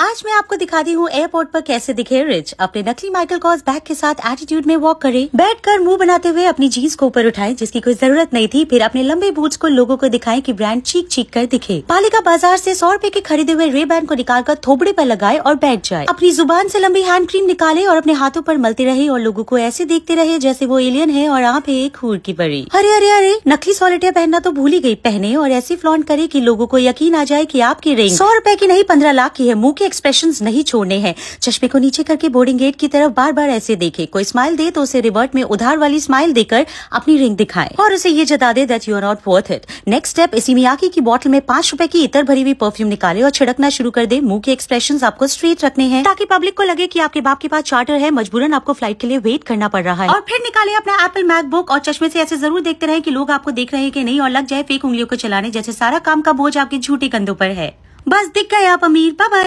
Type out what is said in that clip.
आज मैं आपको दिखाती हूँ एयरपोर्ट पर कैसे दिखे रिच अपने नकली माइकल कॉस बैग के साथ एटीट्यूड में वॉक करे बैठ कर मुंह बनाते हुए अपनी जीन्स को ऊपर उठाए जिसकी कोई जरूरत नहीं थी फिर अपने लंबे बूट्स को लोगों को दिखाए कि ब्रांड चीख चीख कर दिखे पालिका बाजार से सौ रूपए के खरीदे हुए रे बैंड को निकाल कर थोबड़े पर लगाए और बैठ जाए अपनी जुबान से लंबी हैंड क्रीम निकाले और अपने हाथों पर मलते रहे और लोगों को ऐसे देखते रहे जैसे वो एलियन है और आप एक हूर की बड़ी अरे अरे अरे नकली सॉलिटिया पहनना तो भूली गयी पहने और ऐसी फ्लॉन्ट करे की लोगो को यकीन आ जाए की आपकी रेंज सौ रूपए की नहीं पंद्रह लाख की है मुँह के एक्सप्रेशन नहीं छोड़ने हैं चश्मे को नीचे करके बोर्डिंग गेट की तरफ बार बार ऐसे देखे कोई स्माइल दे तो उसे रिवर्ट में उधार वाली स्माइल देकर अपनी रिंग दिखाए और उसे ये जता दे that you are not worth it next step इसी मियाकी की बॉटल में पांच रूपए की इतर भरी हुई परफ्यूम निकाले और छिड़कना शुरू कर दे मुंह के एक्सप्रेशन आपको स्ट्रेट रखने हैं ताकि पब्लिक को लगे की आपके बाप के पास चार्टर है मजबूरन आपको फ्लाइट के लिए वेट करना पड़ रहा है और फिर निकाले अपना एप्पल मैकबुक और चश्मे से ऐसे जरूर देखते रहे की लोग आपको देख रहे हैं की नहीं और लग जाए फेक उंगलियों को चलाने जैसे सारा काम का बोझ आपके झूठे कंधों पर है बस दिख गए आप अमीर बाबा